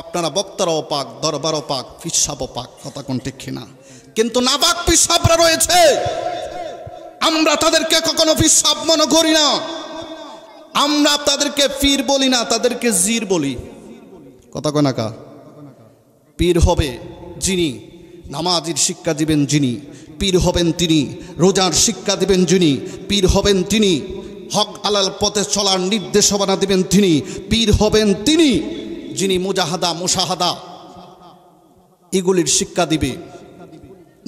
আপনারা বক্তারাও পাক দরবারও পাক পিসাবও পাক কথা কোন ঠিক না কিন্তু নাবাক পিসাবরা রয়েছে আমরা তাদেরকে কখনো পিসাব মনে করি না আমরা তাদেরকে পীর বলি না তাদেরকে জির বলি কথা না পীর হবে যিনি নামাজির শিক্ষা দিবেন যিনি পীর হবেন তিনি রোজার শিক্ষা দিবেন যিনি পীর হবেন তিনি হক আলাল পথে চলার নির্দেশনা দিবেন তিনি পীর হবেন তিনি যিনি মুজাহাদা মুসাহাদা এগুলির শিক্ষা দিবে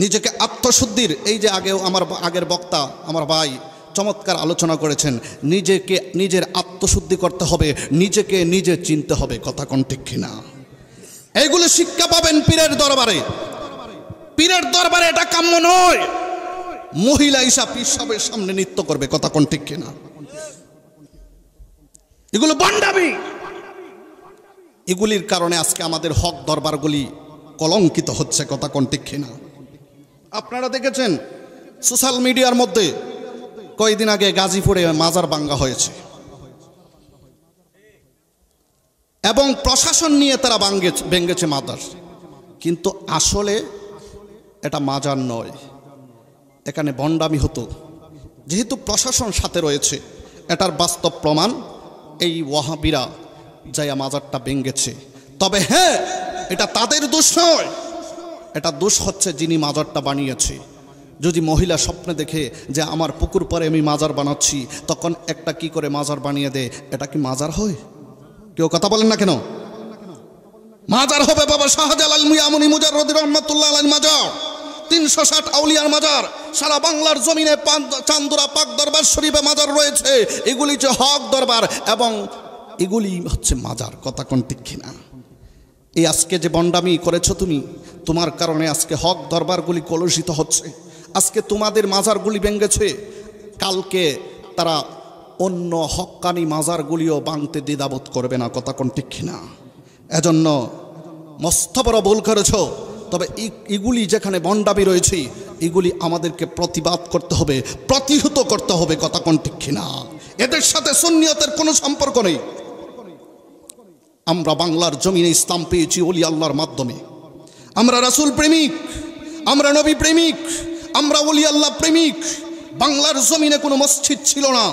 নিজেকে আত্মশুদ্ধির এই যে আগেও আমার আগের বক্তা আমার ভাই চমৎকার আলোচনা করেছেন নিজেকে নিজের আত্মশুদ্ধি করতে হবে নিজেকে নিজে চিনতে হবে কথা কোন ঠিক কিনা এইগুলো শিক্ষা পাবেন পীরের দরবারে পীরের দরবারে এটা কাম্য নয় মহিলা হিসাব পীর সামনে নৃত্য করবে কথা কোন ঠিক কিনা এগুলো বান্ডাবি এগুলির কারণে আজকে আমাদের হক দরবারগুলি কলঙ্কিত হচ্ছে কথা কণ্ঠে না আপনারা দেখেছেন সোশ্যাল মিডিয়ার মধ্যে কয়েকদিন আগে গাজীপুরে মাজার বাঙ্গা হয়েছে এবং প্রশাসন নিয়ে তারা বাঙ্গে ভেঙ্গেছে মাদার কিন্তু আসলে এটা মাজার নয় এখানে বন্ডামি হতো যেহেতু প্রশাসন সাথে রয়েছে এটার বাস্তব প্রমাণ এই ওয়াহাবিরা যাইয়া মাজারটা ভেঙ্গেছে তবে হ্যাঁ এটা তাদের দোষ নয় এটা দোষ হচ্ছে যিনি মাজারটা বানিয়েছে যদি মহিলা স্বপ্নে দেখে যে আমার পুকুর পরে আমি মাজার বানাচ্ছি তখন একটা কি করে মাজার বানিয়ে দেয় এটা কি মাজার হয় কেউ কথা বলেন না কেন মাজার হবে বাবা শাহজালাল মুজার মুজারুদ্দিন রহমতুল্লাহ আলাল মাজার তিনশো ষাট আউলিয়ার মাজার সারা বাংলার জমিনে চান্দুরা পাক দরবার শরীফে মাজার রয়েছে এগুলি যে হক দরবার এবং এগুলি হচ্ছে মাজার কথা কোন ঠিক এই আজকে যে বন্ডামি করেছ তুমি তোমার কারণে আজকে হক দরবারগুলি কলুষিত হচ্ছে আজকে তোমাদের মাজারগুলি ভেঙ্গেছে কালকে তারা অন্য হকানি মাজারগুলিও বাংতে দ্বিধাবোধ করবে না কথা কোন ঠিক এজন্য মস্ত বড় ভুল করেছ তবে এগুলি যেখানে বন্ডামি রয়েছে এগুলি আমাদেরকে প্রতিবাদ করতে হবে প্রতিহত করতে হবে কথা কোন ঠিক এদের সাথে সুন্নিয়তের কোনো সম্পর্ক নেই আমরা বাংলার জমিনে ইসলাম পেয়েছি অলি আল্লাহর মাধ্যমে আমরা রাসুল প্রেমিক আমরা নবী প্রেমিক আমরা অলি আল্লাহ প্রেমিক বাংলার জমিনে কোনো মসজিদ ছিল না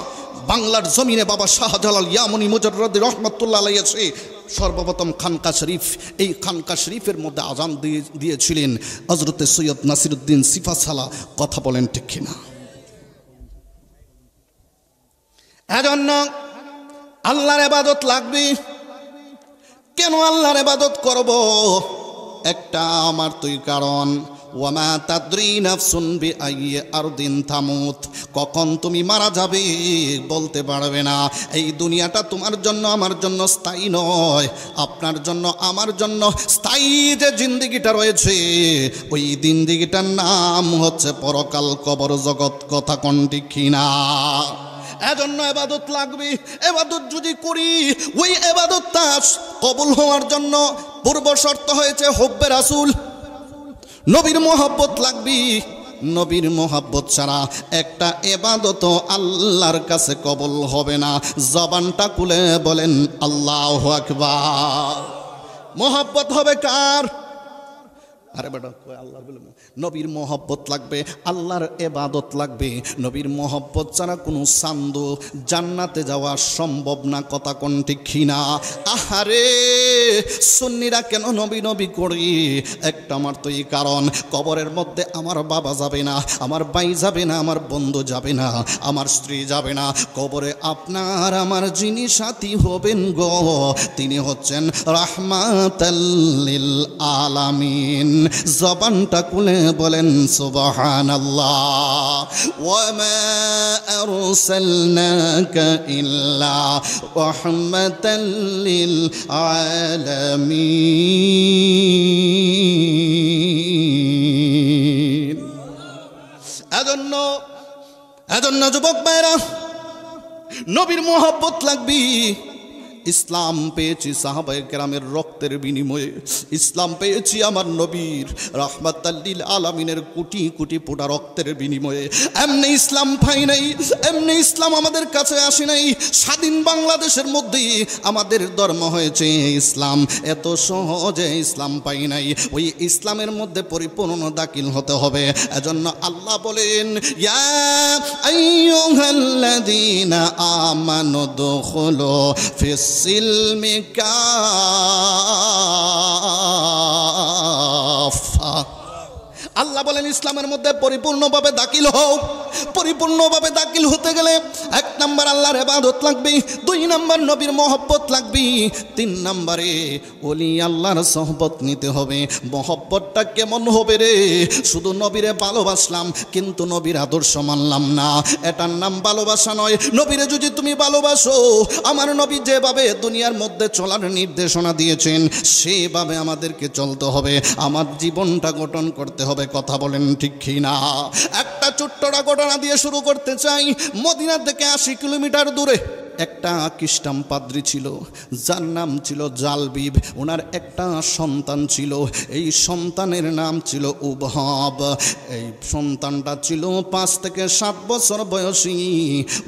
বাংলার জমিনে বাবা শাহজালাল ইয়ামনি মুজরদ রহমতুল্লাহ আলাইয়াছে সর্বপ্রথম খানকা শরীফ এই খানকা শরীফের মধ্যে আজান দিয়ে দিয়েছিলেন হজরতে সৈয়দ নাসিরুদ্দিন সালা কথা বলেন ঠিক কিনা এজন্য আল্লাহর এবাদত লাগবে কেন আল্লাহর ইবাদত করব একটা আমার তুই কারণ ওয়ামা তাদ্রি নাফসুন বি আইয়ে আর দিন থামুত কখন তুমি মারা যাবে বলতে পারবে না এই দুনিয়াটা তোমার জন্য আমার জন্য স্থায়ী নয় আপনার জন্য আমার জন্য স্থায়ী যে জিন্দিগিটা রয়েছে ওই জিন্দিগিটার নাম হচ্ছে পরকাল কবর জগৎ কথা কণ্ঠি কিনা এজন্য এবাদত লাগবে এবাদত যদি করি ওই এবাদত তাস কবুল হওয়ার জন্য পূর্ব শর্ত হয়েছে হব্বে রাসুল নবীর মোহব্বত লাগবি নবীর মোহাব্বত ছাড়া একটা এবাদত আল্লাহর কাছে কবল হবে না জবানটা কুলে বলেন আল্লাহ আকবার মোহাব্বত হবে কার আরে বেটা কয় আল্লাহ বলে নবীর মহব্বত লাগবে আল্লাহর এবাদত লাগবে নবীর মহব্বত ছাড়া কোনো সান্দ জান্নাতে যাওয়া সম্ভব না কথা কোনটি ক্ষীণা আহারে সুন্নিরা কেন নবী নবী করি একটা আমার তো এই কারণ কবরের মধ্যে আমার বাবা যাবে না আমার বাই যাবে না আমার বন্ধু যাবে না আমার স্ত্রী যাবে না কবরে আপনার আমার যিনি সাথী হবেন গো তিনি হচ্ছেন রাহমাতাল্লিল আলামিন জবানটা কুলে বলেন সুবহান আল্লাহ ইল্লা এজন্য যুবক বাইরা নবীর মোহব্বত লাগবি ইসলাম পেয়েছি সাহাবায় গ্রামের রক্তের বিনিময়ে ইসলাম পেয়েছি আমার নবীর রহমাতাল্লিল আলামিনের কোটি কোটি পোটা রক্তের বিনিময়ে এমনি ইসলাম পাই নাই এমনি ইসলাম আমাদের কাছে আসে নাই স্বাধীন বাংলাদেশের মধ্যেই আমাদের ধর্ম হয়েছে ইসলাম এত সহজে ইসলাম পাই নাই ওই ইসলামের মধ্যে পরিপূর্ণ দাখিল হতে হবে এজন্য আল্লাহ বলেন ইয়া আমানো দোহলো ফেস السلم كافة আল্লাহ বলেন ইসলামের মধ্যে পরিপূর্ণভাবে দাখিল হোক পরিপূর্ণভাবে দাখিল হতে গেলে এক নম্বর আল্লাহর হেবাদত লাগবে দুই নম্বর নবীর মহব্বত লাগবে তিন নম্বরে অলি আল্লাহর সহবত নিতে হবে মহব্বতটা কেমন হবে রে শুধু নবীরে ভালোবাসলাম কিন্তু নবীর আদর্শ মানলাম না এটার নাম ভালোবাসা নয় নবীরে যদি তুমি ভালোবাসো আমার নবী যেভাবে দুনিয়ার মধ্যে চলার নির্দেশনা দিয়েছেন সেভাবে আমাদেরকে চলতে হবে আমার জীবনটা গঠন করতে হবে করে কথা বলেন ঠিক কি না একটা ছোট্টরা ঘটনা দিয়ে শুরু করতে চাই মদিনার থেকে আশি কিলোমিটার দূরে একটা কৃষ্টাম পাদ্রি ছিল যার নাম ছিল জালবিব ওনার একটা সন্তান ছিল এই সন্তানের নাম ছিল উভব এই সন্তানটা ছিল পাঁচ থেকে সাত বছর বয়সী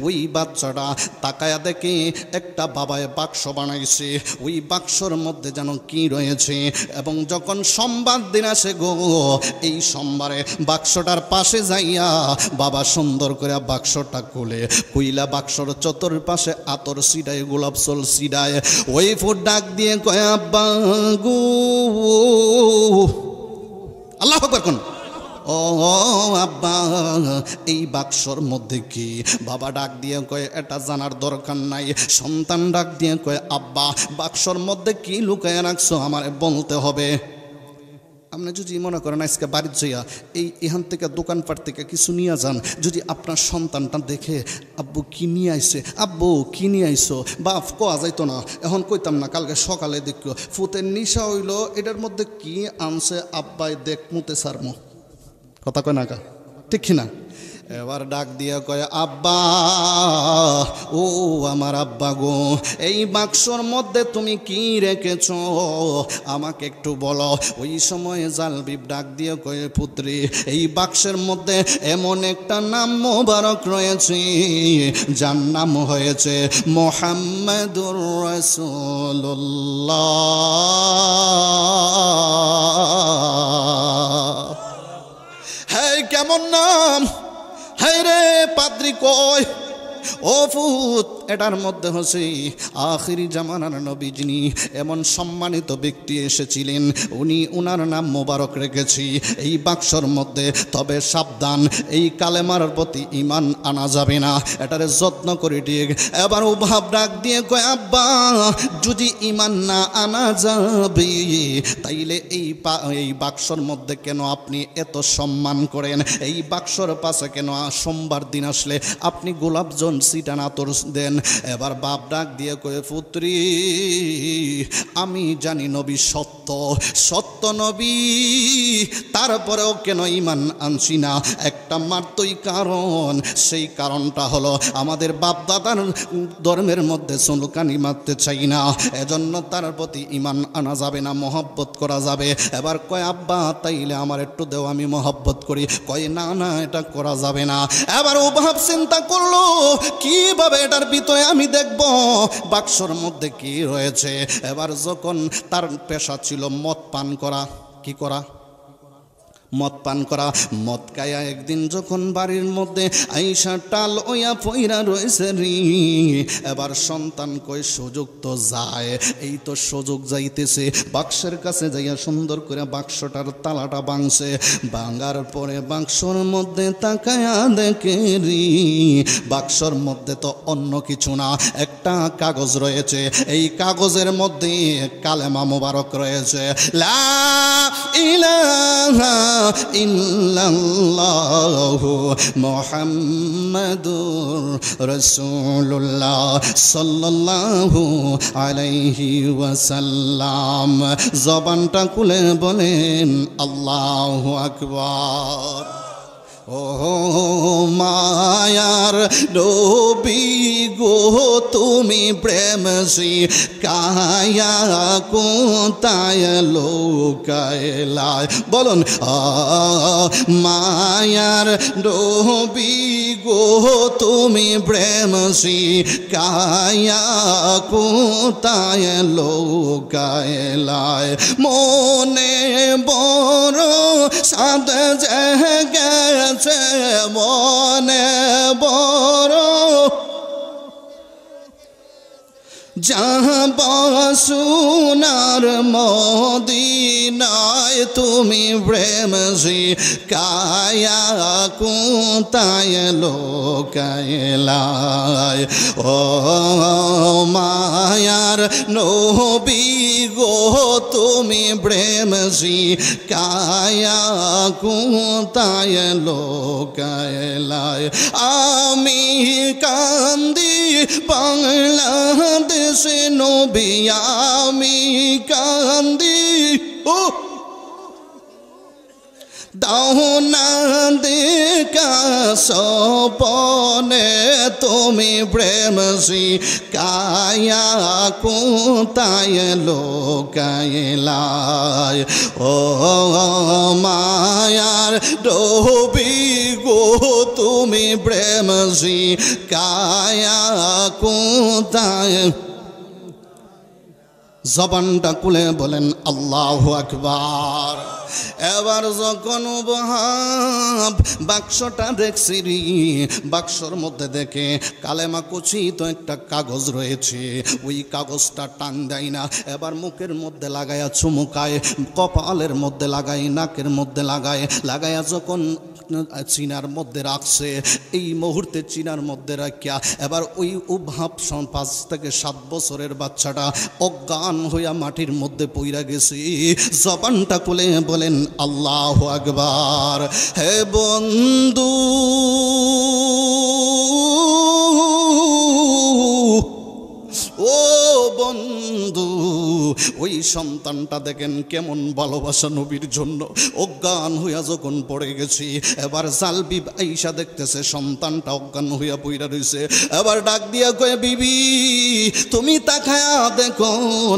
ওই বাচ্চাটা তাকায়া দেখে একটা বাবায় বাক্স বানাইছে ওই বাক্সর মধ্যে যেন কি রয়েছে এবং যখন সোমবার দিন আসে গো এই সোমবারে বাক্সটার পাশে যাইয়া বাবা সুন্দর করে বাক্সটা খুলে কুইলা বাক্সর চতুর পাশে আতর সিডায় গোলাপ সল সিডায় ওই ফুট ডাক দিয়ে কয় আব্বা আল্লাহ আকবর কোন ও আব্বা এই বাক্সর মধ্যে কি বাবা ডাক দিয়ে কয় এটা জানার দরকার নাই সন্তান ডাক দিয়ে কয় আব্বা বাক্সর মধ্যে কি লুকায় রাখছো আমার বলতে হবে আপনি যদি মনে করেন আজকে বাড়ির যাইয়া এই এখান থেকে দোকানপাট থেকে কিছু নিয়ে যান যদি আপনার সন্তানটা দেখে আব্বু কি নিয়ে আইসে আব্বু কি নিয়ে আইসো বাপ কোয়া যাইতো না এখন কইতাম না কালকে সকালে দেখো ফুতের নিশা হইলো এটার মধ্যে কি আনছে আব্বাই দেখ মুতে সারমো কথা কয় না কা ঠিক না এবার ডাক দিয়ে কয়ে আব্বা ও আমার আব্বা গো এই বাক্সর মধ্যে তুমি কি রেখেছ আমাকে একটু বলো ওই সময় জালবিব ডাক দিয়ে কয়ে পুত্রী এই বাক্সের মধ্যে এমন একটা নাম মোবারক রয়েছে যার নাম হয়েছে মোহাম্মদুর রসুল্লা হ্যাঁ কেমন নাম পাদ্রি কয় অফুত এটার মধ্যে হচ্ছে আখিরি জামানার নবী যিনি এমন সম্মানিত ব্যক্তি এসেছিলেন উনি উনার নাম মোবারক রেখেছি এই বাক্সর মধ্যে তবে সাবধান এই কালেমার প্রতি ইমান আনা যাবে না এটারে যত্ন করে দিয়ে এবার উভাব ডাক দিয়ে কয় আব্বা যদি ইমান না আনা যাবে তাইলে এই এই বাক্সর মধ্যে কেন আপনি এত সম্মান করেন এই বাক্সর পাশে কেন সোমবার দিন আসলে আপনি গোলাপজন সিটানা তোর দেন এবার বাপ ডাক দিয়ে কয়ে পুত্রী আমি জানি নবী সত্য সত্য নবী তারপরেও কেন ইমান আনছি না একটা মাত্রই কারণ সেই কারণটা হলো আমাদের বাপদাদার ধর্মের মধ্যে সুলকানি মারতে চাই না এজন্য তার প্রতি ইমান আনা যাবে না মহব্বত করা যাবে এবার কয় আব্বা তাইলে আমার একটু দেও আমি মহব্বত করি কয় না না এটা করা যাবে না এবার উভাব চিন্তা করলো কিভাবে এটার ভিতরে আমি দেখব বাক্সর মধ্যে কি রয়েছে এবার যখন তার পেশা ছিল মদ পান করা কি করা মদ পান করা মদ কায়া একদিন যখন বাড়ির মধ্যে আইসা টাল ওয়া পইরা রয়েছে রি এবার সন্তান কই সুযোগ তো যায় এই তো সুযোগ যাইতেছে বাক্সের কাছে যাইয়া সুন্দর করে বাক্সটার তালাটা বাংছে ভাঙার পরে বাক্সর মধ্যে তাকায়া দেখে রি বাক্সর মধ্যে তো অন্য কিছু না একটা কাগজ রয়েছে এই কাগজের মধ্যে কালেমা মোবারক রয়েছে লা ইলাহা ইল্লাল্লাহ মোহাম্মদ রসুল্লাহ সাল্লাল্লাহু আলাইহি ওয়াসাল্লাম জবানটা কুলে বলেন আল্লাহ আকবার ও মায়ার ডোবি গো তুমি প্রেম শ্রী কায়া কোতায় লোকায়লায় বলুন মায়ার ডোবি গো তুমি প্রেম শ্রী কায়া কোতায় লোকায়লায় মনে বড় সাদ জহ আছে মনে বড় যাহব সুনার মদিনায় তুমি প্রেমসি কায়া কুতায় লোকায় ও মায়ার নবী গো তুমি প্রেমসি কায়া কুতায় লোকায় আমি কান্দি বাংলাদেশ সে নবী আমি কান্দি ও দাহনা দেখা সপনে তুমি প্রেমসি কায়া কোতায় লোকায়লায় ও মায়ার ডোবি গো তুমি প্রেমসি কায়া তাই জবানটা কুলে বলেন আল্লাহ আকবার এবার যখন উপহাব বাক্সটা দেখছি বাক্সর মধ্যে দেখে কালেমা কুচি তো একটা কাগজ রয়েছে ওই কাগজটা টান দেয় না এবার মুখের মধ্যে লাগায়া চুমুকায় কপালের মধ্যে লাগায় নাকের মধ্যে লাগায় লাগায়া যখন চীনার মধ্যে রাখছে এই মুহূর্তে চিনার মধ্যে রাখিয়া এবার ওই উভাব পাঁচ থেকে সাত বছরের বাচ্চাটা অজ্ঞান হইয়া মাটির মধ্যে পইরা গেছি জবানটা কোলে বলেন আল্লাহ আকবার হে বন্ধু ও বন্ধু ওই সন্তানটা দেখেন কেমন ভালোবাসা নবীর জন্য অজ্ঞান হইয়া যখন পড়ে গেছি এবার জালবিব আইসা দেখতেছে সন্তানটা অজ্ঞান হইয়া পইরা রয়েছে এবার ডাক দিয়া কয়ে বিবি তুমি তাকায়া দেখো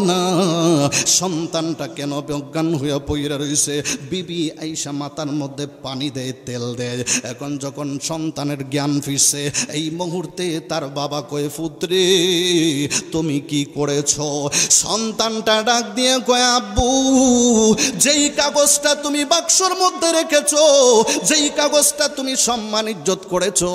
না সন্তানটা কেন অজ্ঞান হইয়া পইরা রয়েছে বিবি আইসা মাতার মধ্যে পানি দেয় তেল দেয় এখন যখন সন্তানের জ্ঞান ফিরছে এই মুহূর্তে তার বাবা কয়ে পুত্রে তুমি কি করে করেছো সন্তানটা ডাক দিয়ে কয় আব্বু যেই কাগজটা তুমি বাক্সর মধ্যে রেখেছ যেই কাগজটা তুমি সম্মান ইজ্জত করেছো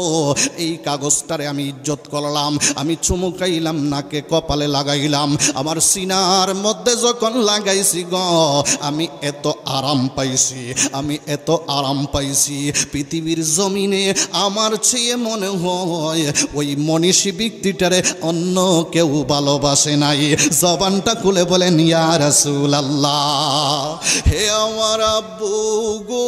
এই কাগজটারে আমি ইজ্জত করলাম আমি চুমুকাইলাম নাকে কপালে লাগাইলাম আমার সিনার মধ্যে যখন লাগাইছি গ আমি এত আরাম পাইছি আমি এত আরাম পাইছি পৃথিবীর জমিনে আমার চেয়ে মনে হয় ওই মনীষী ব্যক্তিটারে অন্য কেউ ভালোবাসে না নাই জবানটা খুলে বলেন ইয়া রসুল হে আমার আব্বু গো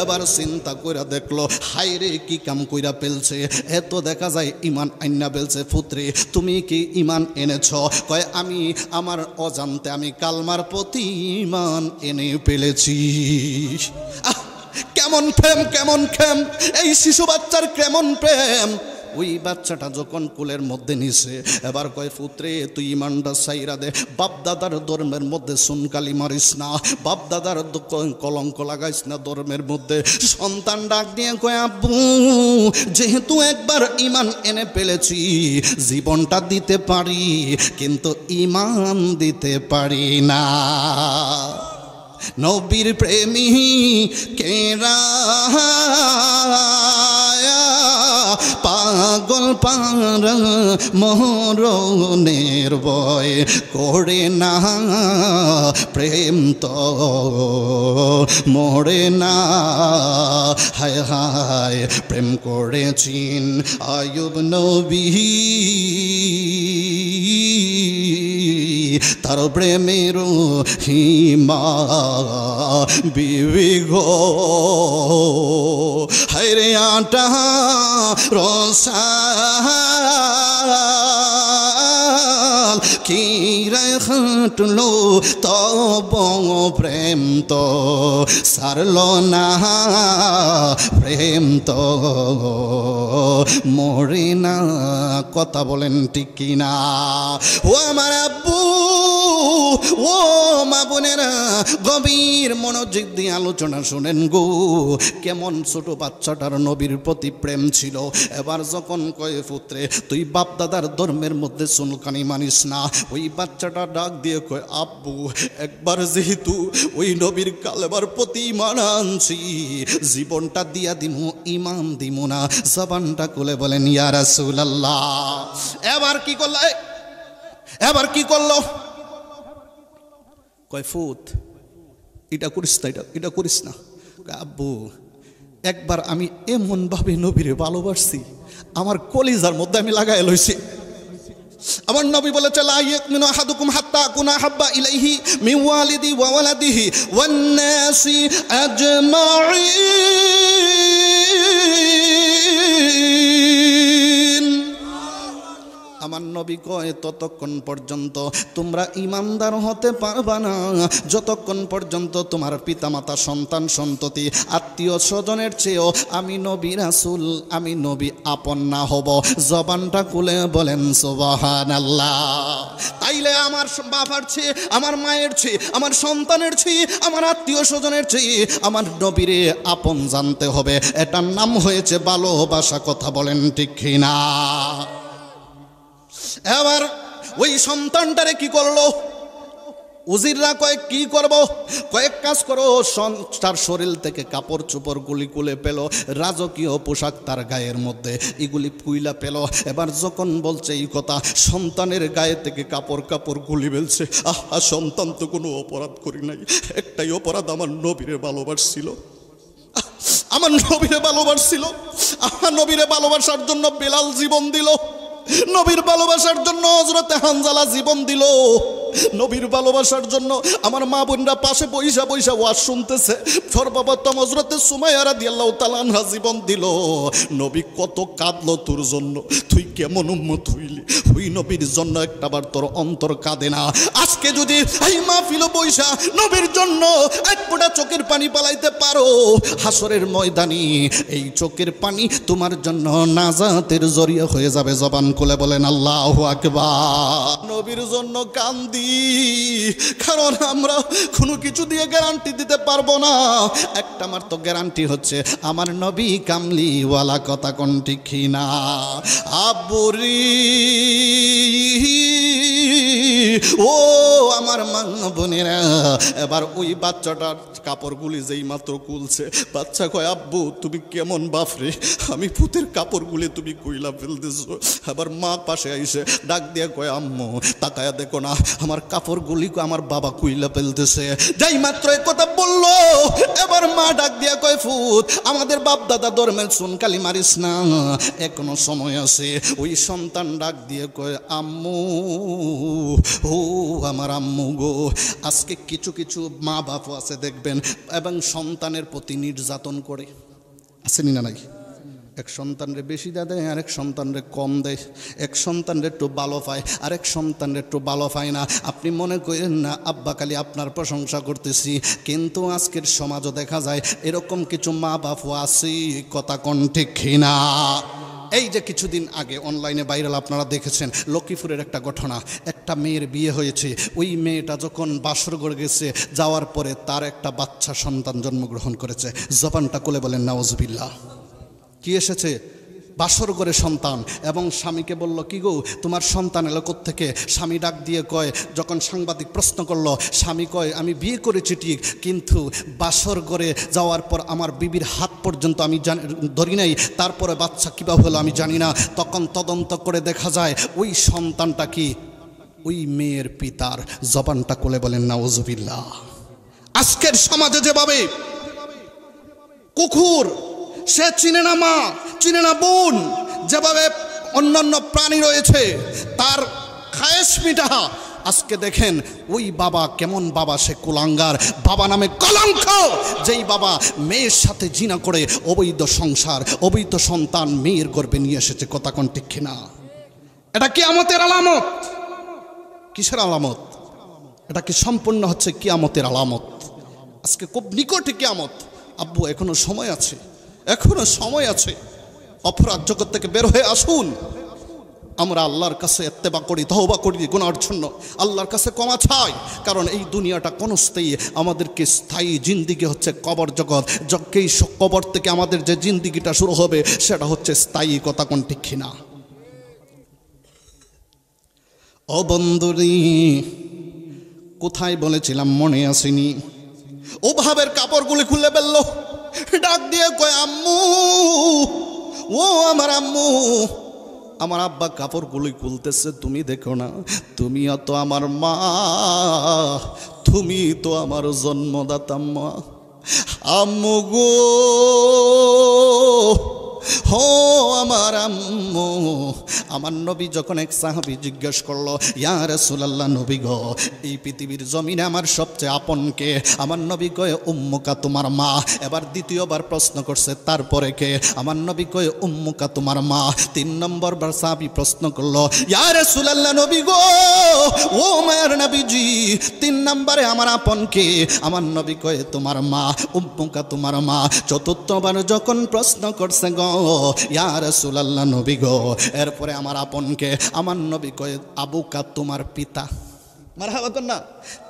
এবার চিন্তা কইরা দেখলো হাইরে কি কাম কইরা পেলছে এত দেখা যায় ইমান আইনা পেলছে ফুত্রে তুমি কি ইমান এনেছ কয় আমি আমার অজান্তে আমি কালমার প্রতি ইমান এনে পেলেছি আহ কেমন প্রেম কেমন প্রেম এই শিশু বাচ্চার কেমন প্রেম ওই বাচ্চাটা যখন কুলের মধ্যে নিছে এবার কয় পুত্রে তুই ইমানটা সাইরা দে বাপদাদার ধর্মের মধ্যে সুনকালি মারিস না বাপদাদার কলঙ্ক লাগাইস না ধর্মের মধ্যে সন্তান ডাক নিয়ে কয় আব্বু যেহেতু একবার ইমান এনে ফেলেছি জীবনটা দিতে পারি কিন্তু ইমান দিতে পারি না নবীর প্রেমী কেরা পাগল পার মরণের বয় করে না প্রেম তো মরে না হায় হায় প্রেম করেছিন আয়ুব নবী তার প্রেমের হিমা বিবি গো হাইরে আটা রসা খাটলো হাঁটলো তব প্রেম তো সারল না প্রেম তো মরে না কথা বলেন টিকি না ও আমার আব্বু ও মা বোনেরা গভীর মনোযোগ দিয়ে আলোচনা শোনেন গো কেমন ছোট বাচ্চাটার নবীর প্রতি প্রেম ছিল এবার যখন কয়ে পুত্রে তুই বাপ দাদার ধর্মের মধ্যে সুনকানি মানিস না ওই বাচ্চাটা ডাক দিয়ে কয় আব্বু একবার যেহেতু ওই নবীর কালেবার প্রতি ইমান আনছি জীবনটা দিয়া দিমু ইমান দিমু না জবানটা কোলে বলেন ইয়ারা আল্লাহ এবার কি করল এবার কি করল কয় ফুত এটা করিস না এটা এটা করিস না আব্বু একবার আমি এমনভাবে নবীরে ভালোবাসছি আমার কলিজার মধ্যে আমি লাগাই লইছি আমার নবী বলেছে লাইক মিন আহাদুকুম হাত্তা কুনা হাব্বা ইলাইহি মিন ওয়ালিদি ওয়া ওয়ালাদিহি ওয়ান নাসি আজমাইন আমার নবী কয় ততক্ষণ পর্যন্ত তোমরা ইমানদার হতে পারবা না যতক্ষণ পর্যন্ত তোমার পিতামাতা সন্তান সন্ততি আত্মীয় স্বজনের চেয়েও আমি নবী রাসুল আমি নবী আপন না হব জবানটা খুলে বলেন সোবাহান আল্লাহ তাইলে আমার বাবার চেয়ে আমার মায়ের চেয়ে আমার সন্তানের চেয়ে আমার আত্মীয় স্বজনের চেয়ে আমার নবীরে আপন জানতে হবে এটার নাম হয়েছে ভালোবাসা কথা বলেন ঠিক না এবার ওই সন্তানটারে কি করলো উজিররা কয়েক কি করব কয়েক কাজ করো তার শরীর থেকে কাপড় চোপড় গুলি কুলে পেল রাজকীয় পোশাক তার গায়ের মধ্যে এগুলি কুইলা পেল এবার যখন বলছে এই কথা সন্তানের গায়ে থেকে কাপড় কাপড় গুলি বেলছে আহা সন্তান তো কোনো অপরাধ করি নাই একটাই অপরাধ আমার নবীরে ভালোবাসছিল আমার নবীরে ভালোবাসছিল আমার নবীরে ভালোবাসার জন্য বেলাল জীবন দিল নবীর ভালোবাসার জন্য হজরতে হানজালা জীবন দিল নবীর ভালোবাসার জন্য আমার মা বোনরা পাশে বৈশা বৈশা ওয়াজ শুনতেছে সর্বাবত্তম হজরতে সুমায়ারা দিয়াল্লাহ তালানহা জীবন দিল নবী কত কাঁদলো তোর জন্য তুই কেমন উন্মত হইলি হুই নবীর জন্য একটা বার তোর অন্তর কাঁদে না আজকে যদি এই মা ফিল বৈশা নবীর জন্য এক ফোঁটা চোখের পানি পালাইতে পারো হাসরের ময়দানি এই চোখের পানি তোমার জন্য নাজাতের জরিয়া হয়ে যাবে জবান কোলে বলেন আল্লাহ আকবার নবীর জন্য কান্দি কারণ আমরা কোনো কিছু দিয়ে গ্যারান্টি দিতে পারবো না একটা আমার তো গ্যারান্টি হচ্ছে আমার নবী কামলিওয়ালা কথা কোন ঠিক না আবরি ও আবার মা বোনেরা এবার ওই বাচ্চাটার কাপড়গুলি যেই মাত্র কুলছে বাচ্চা কয় আব্বু তুমি কেমন বাপরে আমি পুতের কাপড়গুলি তুমি কইলা ফেলতেছ আবার মা পাশে আইসে ডাক দিয়ে কয় আম্মু তাকায়া দেখো না আমার কাপড়গুলি আমার বাবা কুইলা ফেলতেছে যাই মাত্র এক কথা বললো এবার মা ডাক দিয়া কয় ফুত আমাদের বাপ দাদা ধর্মের সুনকালি মারিস না এখনো সময় আছে ওই সন্তান ডাক দিয়ে কয় আম্মু ও আমার আম্মু গো আজকে কিছু কিছু মা বাপও আছে দেখবেন এবং সন্তানের প্রতি নির্যাতন করে আসেনি না নাকি এক সন্তানরে বেশি দা দেয় আরেক রে কম দেয় এক রে একটু ভালো পায় আরেক রে একটু ভালো পায় না আপনি মনে করেন না আব্বা কালী আপনার প্রশংসা করতেছি কিন্তু আজকের সমাজও দেখা যায় এরকম কিছু মা বাপও আছে কথা কণ্ঠে ঘৃণা এই যে কিছুদিন আগে অনলাইনে ভাইরাল আপনারা দেখেছেন লক্ষ্মীপুরের একটা ঘটনা একটা মেয়ের বিয়ে হয়েছে ওই মেয়েটা যখন বাসরগড় গেছে যাওয়ার পরে তার একটা বাচ্চা সন্তান জন্মগ্রহণ করেছে জবানটা কোলে বলেন নওয়াজবিল্লা কি এসেছে বাসর করে সন্তান এবং স্বামীকে বলল কি গো তোমার সন্তান এলো থেকে স্বামী ডাক দিয়ে কয় যখন সাংবাদিক প্রশ্ন করলো স্বামী কয় আমি বিয়ে করেছি ঠিক কিন্তু বাসর করে যাওয়ার পর আমার বিবির হাত পর্যন্ত আমি ধরি নাই তারপরে বাচ্চা কীভাবে হলো আমি জানি না তখন তদন্ত করে দেখা যায় ওই সন্তানটা কি ওই মেয়ের পিতার জবানটা কোলে বলেন নাওজবিল্লা আজকের সমাজে যেভাবে কুকুর সে চিনে না মা চিনে না বোন যেভাবে অন্যান্য প্রাণী রয়েছে তার খায়েশ মিটা আজকে দেখেন ওই বাবা কেমন বাবা সে কুলাঙ্গার বাবা নামে কলঙ্ক যেই বাবা মেয়ের সাথে জিনা করে অবৈধ সংসার অবৈধ সন্তান মেয়ের গর্বে নিয়ে এসেছে কথা কোন ঠিক না এটা কি আমতের আলামত কিসের আলামত এটা কি সম্পূর্ণ হচ্ছে কিয়ামতের আলামত আজকে খুব নিকটে কিয়ামত আব্বু এখনো সময় আছে এখনো সময় আছে অপরাধ জগৎ থেকে বের হয়ে আসুন আমরা আল্লাহর কাছে এত্তেবা করি তহবা করি গুনার জন্য আল্লাহর কাছে কমা ছাই কারণ এই দুনিয়াটা কোনস্থায়ী আমাদেরকে স্থায়ী জিন্দিগি হচ্ছে কবর জগৎ যজ্ঞেই কবর থেকে আমাদের যে জিন্দিগিটা শুরু হবে সেটা হচ্ছে স্থায়ী কথা কোন ঠিক কিনা অবন্দরী কোথায় বলেছিলাম মনে আসেনি ওভাবের কাপড়গুলি খুলে ফেললো ডাক দিয়ে কয় আম্মু ও আমার আম্মু আমার আব্বা কাপড়গুলোই খুলতেছে তুমি দেখো না তুমি অত আমার মা তুমি তো আমার জন্মদাতা মা আম্মু গো হো আমার আম্মু আমার নবী যখন এক সাহাবি জিজ্ঞেস করলো ইয়া সুলাল্লা নবী গো এই পৃথিবীর জমিনে আমার সবচেয়ে আপনকে আমার নবী কয়ে উম্মুকা তোমার মা এবার দ্বিতীয়বার প্রশ্ন করছে তারপরে কে আমার নবী কয়ে উম্মুকা তোমার মা তিন নম্বর বার সাহাবি প্রশ্ন করলো ইয়া সুলাল্লা নবী গো ও মায়ের নবীজি তিন নম্বরে আমার আপনকে আমার নবী কয়ে তোমার মা উম্মুকা তোমার মা চতুর্থবার যখন প্রশ্ন করছে গো ইয়ার সুলাল্লা নবী গো এরপরে আমার আপনকে আমার নবী কয়ে আবুকা তোমার পিতা মারা না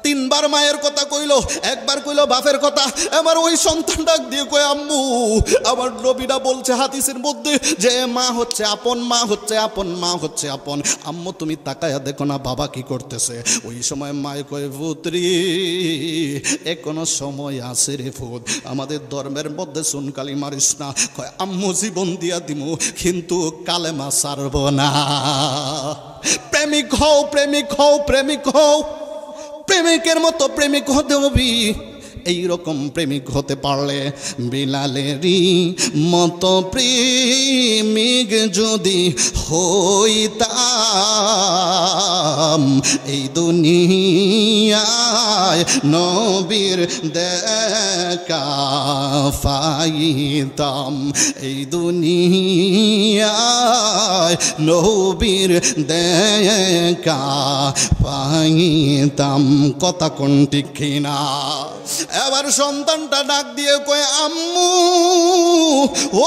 তিনবার মায়ের কথা কইল একবার কইল বাপের কথা আমার ওই সন্তান ডাক দিয়ে কয় আম্মু আবার নবীরা বলছে হাতিসের মধ্যে যে মা হচ্ছে আপন মা হচ্ছে আপন মা হচ্ছে আপন আম্মু তুমি তাকায়া দেখো না বাবা কি করতেছে ওই সময় মায় কয় পুত্রি এখনো সময় আছে রে ফুত আমাদের ধর্মের মধ্যে সুনকালি মারিস না কয় আম্মু জীবন দিয়া দিমু কিন্তু কালেমা সারব না প্রেমিক হও প্রেমিক হও প্রেমিক হও প্রেমিকের মতো প্রেমিক হতে হবি এই রকম প্রেমিক হতে পারলে বিলালেরই মতো প্রেমিক যদি হইতাম এই দুনিয়ায় নবীর দেখা ফাইতাম এই দুনিয়ায় নবীর দেখা পাইতাম কথা কোনটি কিনা এবার সন্তানটা ডাক দিয়ে কয় আম্মু ও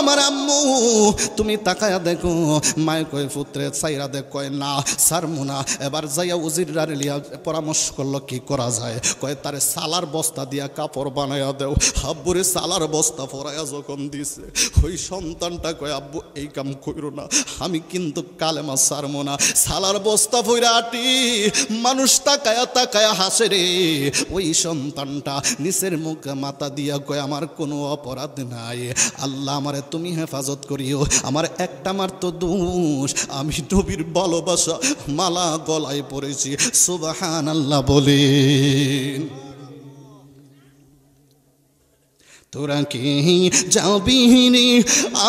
আমার আম্মু তুমি তাকায়া দেখো মায় কয় পুত্রে সাইরা দেখ কয় না সারমু না এবার যাইয়া উজিরার লিয়া পরামর্শ করলো কি করা যায় কয় তার সালার বস্তা দিয়া কাপড় বানাইয়া দেও হাব্বুরে সালার বস্তা ফরাইয়া যখন দিছে ওই সন্তানটা কয়ে আব্বু এই কাম করো না আমি কিন্তু কালেমা সারমো না সালার বস্তা ফইরা আটি মানুষ তাকায়া তাকায়া হাসে রে ওই সন্তানটা মুখটা নিচের মুখ মাথা দিয়া কয় আমার কোনো অপরাধ নাই আল্লাহ আমারে তুমি হেফাজত করিও আমার একটা মার তো দোষ আমি নবীর ভালোবাসা মালা গলায় পড়েছি সুবাহান আল্লাহ বলে তোরা যাও যাবিনি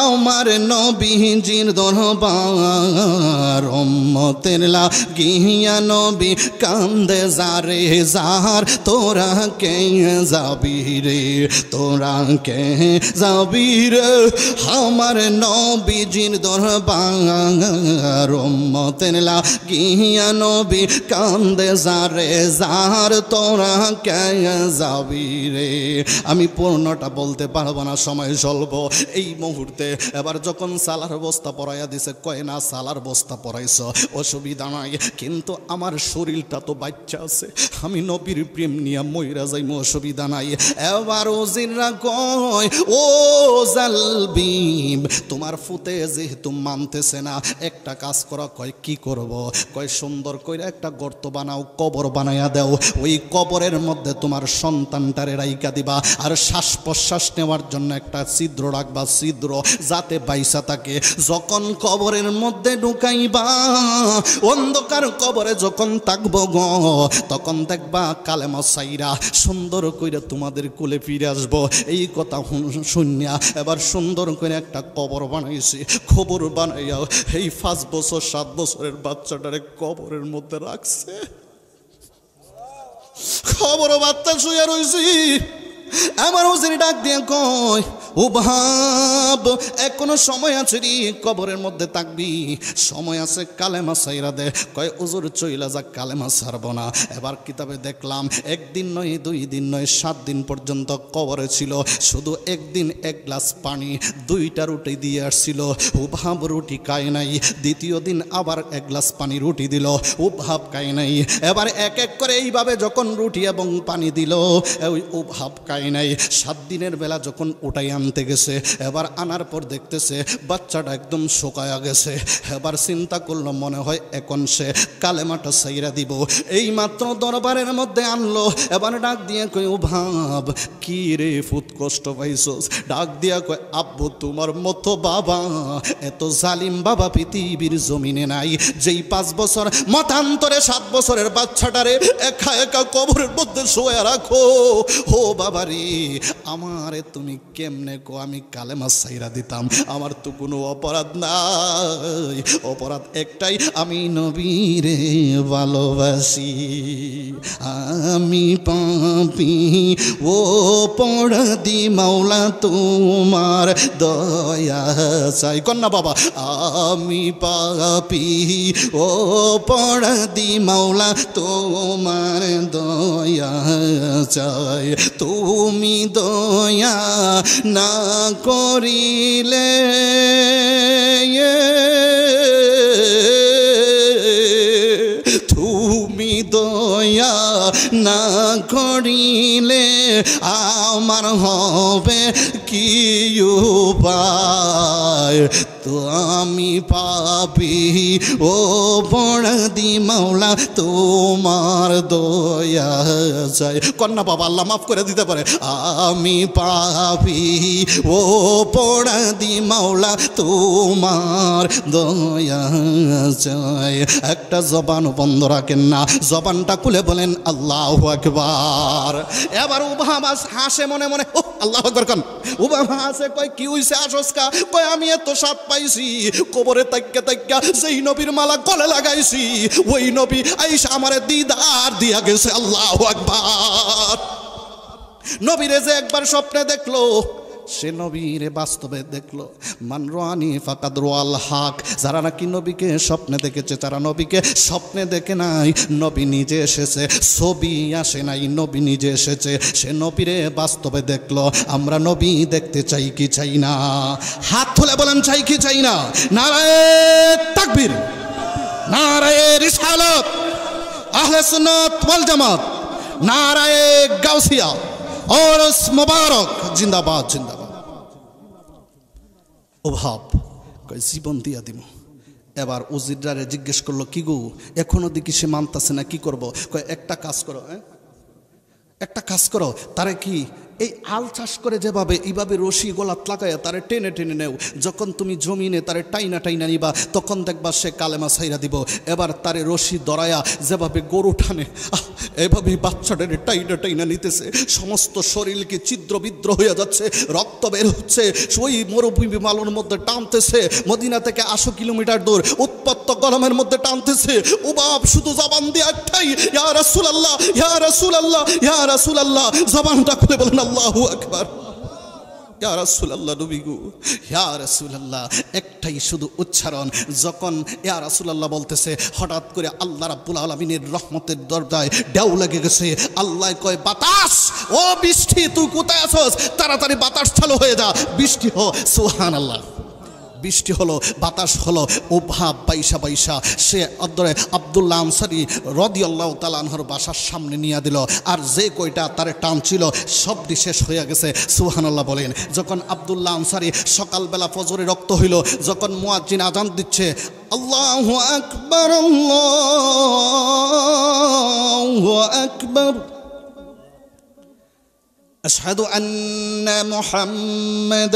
আমার জিন দরবার অম্মতের গিয়া নবী কান্দে যারে যাহার তোরা কে যাবি রে তোরা কে যাবি রে আমার জিন দরবার অম্মতের গিয়া নবী কান্দে যারে যাহার তোরা কে যাবি রে আমি পূর্ণটা আমরা বলতে পারবো না সময় স্বল্প এই মুহূর্তে এবার যখন সালার বস্তা পরাইয়া দিছে কয় না সালার বস্তা পরাইছ অসুবিধা নাই কিন্তু আমার শরীরটা তো বাচ্চা আছে আমি নবীর প্রেম নিয়ে ময়রা যাইম অসুবিধা নাই এবার ওজিনরা কয় ও জালবিম তোমার ফুতে যেহেতু মানতেছে না একটা কাজ করা কয় কি করব কয় সুন্দর কইরা একটা গর্ত বানাও কবর বানাইয়া দেও ওই কবরের মধ্যে তোমার সন্তানটারে রাইকা দিবা আর শ্বাস প্রশ্বাস নেওয়ার জন্য একটা ছিদ্র রাখবা ছিদ্র যাতে বাইসা থাকে যখন কবরের মধ্যে ঢুকাইবা অন্ধকার কবরে যখন থাকব গ তখন দেখবা কালেমা সাইরা সুন্দর করে তোমাদের কোলে ফিরে আসব এই কথা শুনিয়া এবার সুন্দর করে একটা কবর বানাইছি খবর বানাইয়া এই পাঁচ বছর সাত বছরের বাচ্চাটারে কবরের মধ্যে রাখছে খবর বার্তা শুয়ে রয়েছি আমার হুজুরি ডাক দিয়ে কই ও ভাব এখনো সময় আছে রে কবরের মধ্যে থাকবি সময় আছে কালেমা সাইরা দে কয় ওজোর চইলা যাক কালেমা ছাড়ব না এবার কিতাবে দেখলাম একদিন নয় দুই দিন নয় সাত দিন পর্যন্ত কবরে ছিল শুধু একদিন এক গ্লাস পানি দুইটা রুটি দিয়ে আসছিল ও ভাব রুটি খায় নাই দ্বিতীয় দিন আবার এক গ্লাস পানি রুটি দিল ও ভাব খায় নাই এবার এক এক করে এইভাবে যখন রুটি এবং পানি দিল ওই ও ভাব খায় যায় নাই সাত দিনের বেলা যখন ওটাই আনতে গেছে এবার আনার পর দেখতেছে বাচ্চাটা একদম শোকায়া গেছে এবার চিন্তা করলো মনে হয় এখন সে কালেমাটা সাইরা দিব এই মাত্র দরবারের মধ্যে আনলো এবার ডাক দিয়ে কই ও ভাব কি রে ফুত কষ্ট পাইছস ডাক দিয়া কয় আব্বু তোমার মতো বাবা এত জালিম বাবা পৃথিবীর জমিনে নাই যেই পাঁচ বছর মতান্তরে সাত বছরের বাচ্চাটারে একা একা কবরের মধ্যে শোয়া রাখো ও বাবা করি আমারে তুমি কেমনে কো আমি কালেমা সাইরা দিতাম আমার তো কোনো অপরাধ নাই অপরাধ একটাই আমি নবীরে ভালোবাসি আমি পাপি ও পড়াদি মাওলা তোমার দয়া চাই কন্যা বাবা আমি পাপি ও পড়াদি মাওলা তোমার দয়া চাই তো তুমি দয়া না করিলে তুমি দয়া না করিলে আমার হবে কি উপায় তো আমি পাপি ও বড়দি মাওলা তোমার দয়া চাই কন্যা বাবা আল্লাহ মাফ করে দিতে পারে আমি পাপি ও পড়দি মাওলা তোমার দয়া চাই একটা জবান বন্ধ রাখেন না জবানটা খুলে বলেন আল্লাহ আকবার এবার উবাহাবাস হাসে মনে মনে ও আল্লাহ আকবর খান ওবামা আছে কয় কি হইছে আসসকা কয় আমি এত স্বাদ পাইছি কবরে তাইকা তাইকা সেই নবীর মালা গলে লাগাইছি ওই নবী আইস আমারে দিদার দিয়া গেছে আল্লাহ আকবার নবীরে যে একবার স্বপ্নে দেখলো সে নবীর বাস্তবে দেখলো মানরানি রোয়ানি রোয়াল হাক যারা নাকি নবীকে স্বপ্নে দেখেছে তারা নবীকে স্বপ্নে দেখে নাই নবী নিজে এসেছে ছবি আসে নাই নবী নিজে এসেছে সে নবীরে বাস্তবে দেখলো আমরা নবী দেখতে চাই কি চাই না হাত তুলে বলেন চাই কি চাই না নারায় তাকবীর নারায় রিসালত আহলে সুন্নাত ওয়াল জামাত নারায় গাউসিয়া ওরস মোবারক জিন্দাবাদ জিন্দাবাদ অভাব জীবন দিয়া দিব এবার উজিরারে জিজ্ঞেস করলো কি গু এখনো দেখি সে মানতাছে না কি করবো একটা কাজ করো হ্যাঁ? একটা কাজ করো তারে কি এই আল চাষ করে যেভাবে এইভাবে রশি গোলা লাগায় তারে টেনে টেনে নেও যখন তুমি জমিনে তারে টাইনা টাইনা নিবা তখন দেখবা সে কালেমা সাইরা দিব এবার তারে রশি দরায়া যেভাবে গরু টানে এভাবেই বাচ্চাটারে টাইনা টাইনা নিতেছে সমস্ত শরীরকে ছিদ্র বিদ্র হয়ে যাচ্ছে রক্ত বের হচ্ছে সই মরুভূমি মালুর মধ্যে টানতেছে মদিনা থেকে আশো কিলোমিটার দূর উৎপত্ত গরমের মধ্যে টানতেছে ও বাপ শুধু জবান দিয়ে আটটাই ইয়া রাসুল আল্লাহ ইয়া রাসুল আল্লাহ ইয়া রাসুল আল্লাহ জবানটা খুলে বলেন আল্লাহ আকবার ইয়া রাসুলাল্লাহ নবী গু ইয়া রাসুলাল্লাহ একটাই শুধু উচ্চারণ যখন ইয়া রাসুলাল্লাহ বলতেছে হঠাৎ করে আল্লাহ রাব্বুল আলমিনের রহমতের দরজায় ডেউ লেগে গেছে আল্লাহ কয় বাতাস ও বৃষ্টি তুই কোথায় আসস তাড়াতাড়ি বাতাস চালু হয়ে যা বৃষ্টি হ সুহান আল্লাহ বৃষ্টি হলো বাতাস হলো ভাব বাইসা বাইসা সে অদরে আবদুল্লাহ আনসারি রদি আল্লাহ তালানহর বাসার সামনে নিয়ে দিল আর যে কয়টা তার টান ছিল সবটি শেষ হয়ে গেছে সুহানাল্লাহ বলেন যখন আবদুল্লাহ আনসারি সকালবেলা ফজরে রক্ত হইল যখন মুয়াজ্জিন আজান দিচ্ছে আল্লাহ আকবর আকবর أشهد أن محمد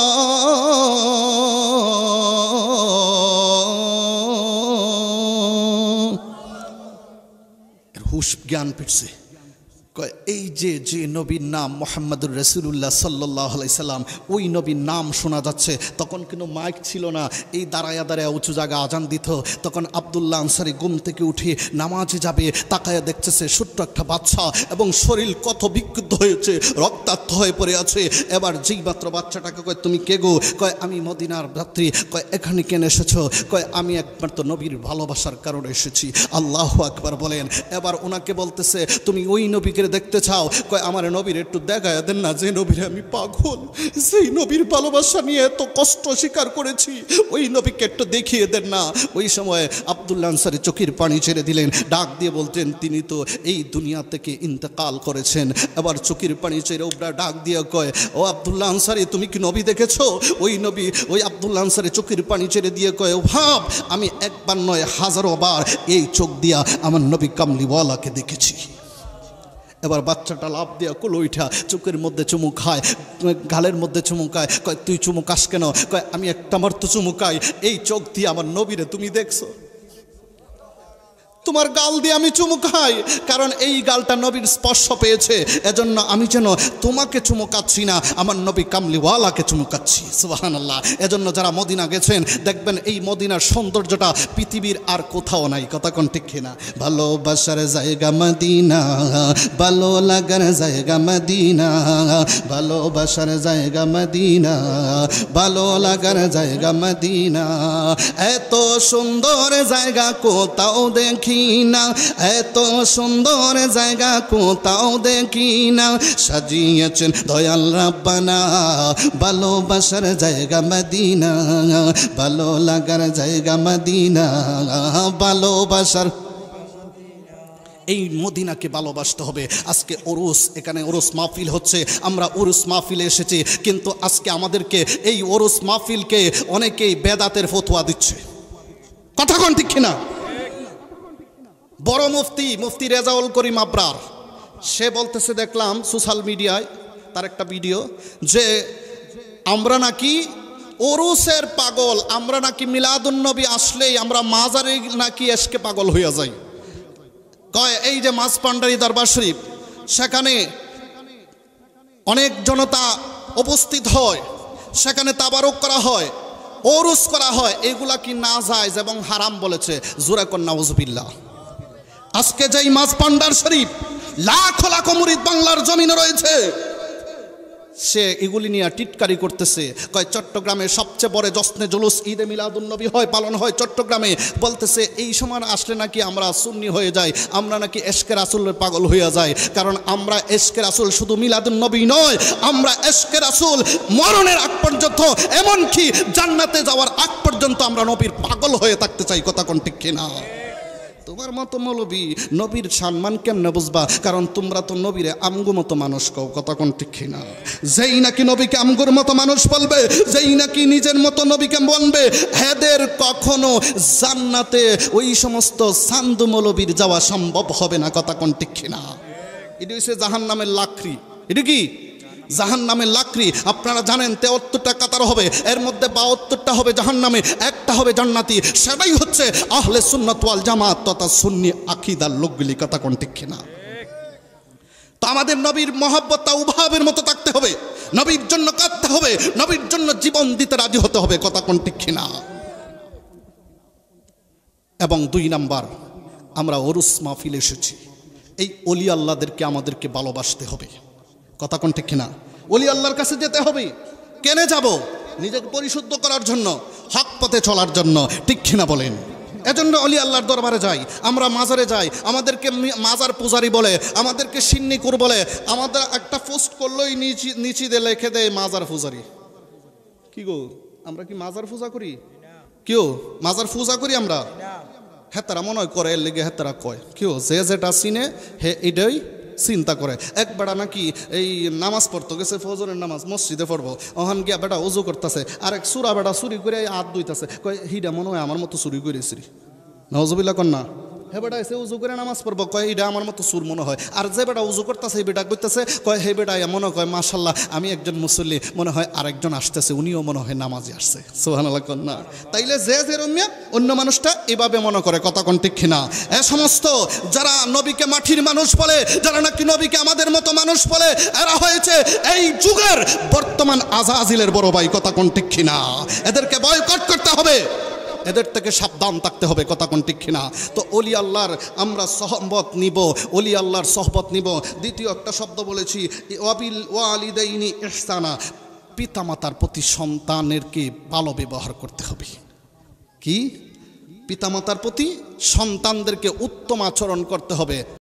জ্ঞান ফিরছে কয় এই যে যে নবীর নাম মোহাম্মদুর রসুল্লাহ সাল্লাহ সাল্লাম ওই নবীর নাম শোনা যাচ্ছে তখন কোনো মাইক ছিল না এই দাঁড়ায়া দাঁড়ায় উঁচু জায়গা আজান দিত তখন আবদুল্লাহ আনসারি ঘুম থেকে উঠে নামাজে যাবে দেখছে সে ছোট্ট একটা বাচ্চা এবং শরীর কত বিক্ষুব্ধ হয়েছে রক্তাক্ত হয়ে পড়ে আছে এবার যেই মাত্র বাচ্চাটাকে কয় তুমি কে গো কয় আমি মদিনার রাত্রি কয় এখানে কেন এসেছ কয় আমি একমাত্র নবীর ভালোবাসার কারণে এসেছি আল্লাহ একবার বলেন এবার ওনাকে বলতেছে তুমি ওই নবীকে দেখতে চাও কয় আমার নবীর একটু দেখা দেন না যে নবীর আমি পাগল সেই নবীর ভালোবাসা নিয়ে এত কষ্ট স্বীকার করেছি ওই নবীকে একটু দেখিয়ে দেন না ওই সময় আবদুল্লা আনসারি চোখের পানি ছেড়ে দিলেন ডাক দিয়ে বলতেন তিনি তো এই দুনিয়া থেকে ইন্তেকাল করেছেন আবার চোখের পানি ছেড়ে ওবরা ডাক দিয়ে কয় ও আবদুল্লা আনসারি তুমি কি নবী দেখেছ ওই নবী ওই আবদুল্লা আনসারি চোখের পানি ছেড়ে দিয়ে কয় ভাব আমি একবার নয় হাজারো বার এই চোখ দিয়া আমার নবী কামলিওয়ালাকে দেখেছি এবার বাচ্চাটা লাভ দিয়া কুল উঠা চোখের মধ্যে চুমু খায় গালের মধ্যে চুমু খায় কয় তুই চুমু কাস কেন কয় আমি একটা মার তো চুমু খাই এই চোখ দিয়ে আমার নবীরে তুমি দেখছো তোমার গাল দিয়ে আমি চুমু খাই কারণ এই গালটা নবীর স্পর্শ পেয়েছে এজন্য আমি যেন তোমাকে চুমু কাচ্ছি না আমার নবী কামলিওয়ালাকে চুমুকাচ্ছি সুবাহান আল্লাহ এজন্য যারা মদিনা গেছেন দেখবেন এই মদিনার সৌন্দর্যটা পৃথিবীর আর কোথাও নাই কথা কোন ঠিক না ভালোবাসার জায়গা মদিনা ভালো লাগার জায়গা মদিনা ভালোবাসার জায়গা মদিনা ভালো লাগার জায়গা মদিনা এত সুন্দর জায়গা কোথাও দেখি দেখি না এত সুন্দর জায়গা কোথাও দেখি না সাজিয়েছেন দয়াল রাব্বানা ভালোবাসার জায়গা মদিনা ভালো লাগার জায়গা মদিনা ভালোবাসার এই মদিনাকে ভালোবাসতে হবে আজকে ওরুস এখানে ওরুস মাহফিল হচ্ছে আমরা ওরুস মাহফিলে এসেছি কিন্তু আজকে আমাদেরকে এই ওরুস মাহফিলকে অনেকেই বেদাতের ফতোয়া দিচ্ছে কথা কোন ঠিক না বড় মুফতি মুফতি রেজাউল করিম আব্রার সে বলতেছে দেখলাম সোশ্যাল মিডিয়ায় তার একটা ভিডিও যে আমরা নাকি ওরুসের পাগল আমরা নাকি মিলাদুন্নবী আসলেই আমরা মাজারে নাকি এসকে পাগল হইয়া যাই কয় এই যে মাছ পান্ডারি দরবার শরীফ সেখানে অনেক জনতা উপস্থিত হয় সেখানে তাবারক করা হয় ওরুস করা হয় এগুলা কি না যায় এবং হারাম বলেছে জুরাকন্যা উজবিল্লা আজকে যেই মাছ পান্ডার শরীফ লাখ লাখ মুরিদ বাংলার জমিনে রয়েছে সে এগুলি নিয়ে টিটকারি করতেছে কয় চট্টগ্রামে সবচেয়ে বড় যশ্নে জুলুস ঈদে মিলাদুন্নবী হয় পালন হয় চট্টগ্রামে বলতেছে এই সময় আসলে নাকি আমরা সুন্নি হয়ে যাই আমরা নাকি এশকের আসলের পাগল হইয়া যাই কারণ আমরা এশকের আসল শুধু মিলাদুন্নবী নয় আমরা এশকের আসল মরণের আগ পর্যন্ত এমনকি জান্নাতে যাওয়ার আগ পর্যন্ত আমরা নবীর পাগল হয়ে থাকতে চাই কথা কোন ঠিক কিনা তোমার মতো মৌলবি নবীর সম্মান কেমনে বুঝবা কারণ তোমরা তো নবীর আমগো মতো মানুষ কও কথা কোন ঠিক না যেই নাকি নবীকে আমগুর মতো মানুষ বলবে যেই নাকি নিজের মতো নবীকে বলবে হেদের কখনো জান্নাতে ওই সমস্ত সান্দু মৌলবীর যাওয়া সম্ভব হবে না কথা কোন ঠিক না এটি হচ্ছে জাহান নামের লাকড়ি এটি কি জাহান নামে লাকড়ি আপনারা জানেন তেয়াত্তরটা কাতার হবে এর মধ্যে বাহাত্তরটা হবে জাহান নামে একটা হবে জান্নাতি সেটাই হচ্ছে আহলে সুন্নত জামাত তথা সুন্নি আকিদার লোকগুলি কথা কোন ঠিক না তো আমাদের নবীর মহাব্বতা উভাবের মতো থাকতে হবে নবীর জন্য কাঁদতে হবে নবীর জন্য জীবন দিতে রাজি হতে হবে কথা কোন ঠিক না এবং দুই নাম্বার আমরা ওরুস মাহফিল এসেছি এই অলি আল্লাদেরকে আমাদেরকে ভালোবাসতে হবে কথা কোন ঠিক কিনা অলি আল্লাহর কাছে যেতে হবে কেনে যাব নিজেকে পরিশুদ্ধ করার জন্য হক পথে চলার জন্য ঠিক কিনা বলেন এজন্য অলি আল্লাহর দরবারে যাই আমরা মাজারে যাই আমাদেরকে মাজার পূজারি বলে আমাদেরকে সিন্নিকুর বলে আমাদের একটা পোস্ট করলেই নিচি নিচিদে লেখে দেয় মাজার পূজারি কি গো আমরা কি মাজার পূজা করি কেউ মাজার পূজা করি আমরা হ্যাঁ তারা মনে হয় করে এর লেগে হ্যাঁ তারা কয় কেউ যে যেটা চিনে হে এটাই চিন্তা করে এক বেড়া নাকি এই নামাজ পড়তো গেছে ফজরের নামাজ মসজিদে পড়বো ওখান গিয়া বেটা উজু করতেছে আর এক সুরা বেটা চুরি করে হাত ধুইতেছে কয় হিডা মনে হয় আমার মতো চুরি করেছি নজবিল্লা কন্যা হে বেটা এসে উজু করে নামাজ পড়বো কয় এটা আমার মতো সুর মনে হয় আর যে বেটা উজু করতেছে এই বেটা করতেছে কয় হে বেটা মনে কয় মাশাল্লাহ আমি একজন মুসল্লি মনে হয় আরেকজন আসতেছে উনিও মনে হয় নামাজে আসছে আল্লাহ কন্যা তাইলে যে যে রমিয়া অন্য মানুষটা এভাবে মনে করে কথা কোন ঠিক না এ সমস্ত যারা নবীকে মাঠির মানুষ বলে যারা নাকি নবীকে আমাদের মতো মানুষ বলে এরা হয়েছে এই যুগের বর্তমান আজাজিলের বড় ভাই কথা কোন ঠিক না এদেরকে বয়কট করতে হবে এদের থেকে সাবধান থাকতে হবে কথা কোন ঠিক কিনা তো অলি আল্লাহর আমরা সহমত নিব অলি আল্লাহর সহবত নিব দ্বিতীয় একটা শব্দ বলেছি ওয়াবিল ওয়ালিদাইনি ইহসানা পিতামাতার প্রতি সন্তানেরকে ভালো ব্যবহার করতে হবে কি পিতামাতার প্রতি সন্তানদেরকে উত্তম আচরণ করতে হবে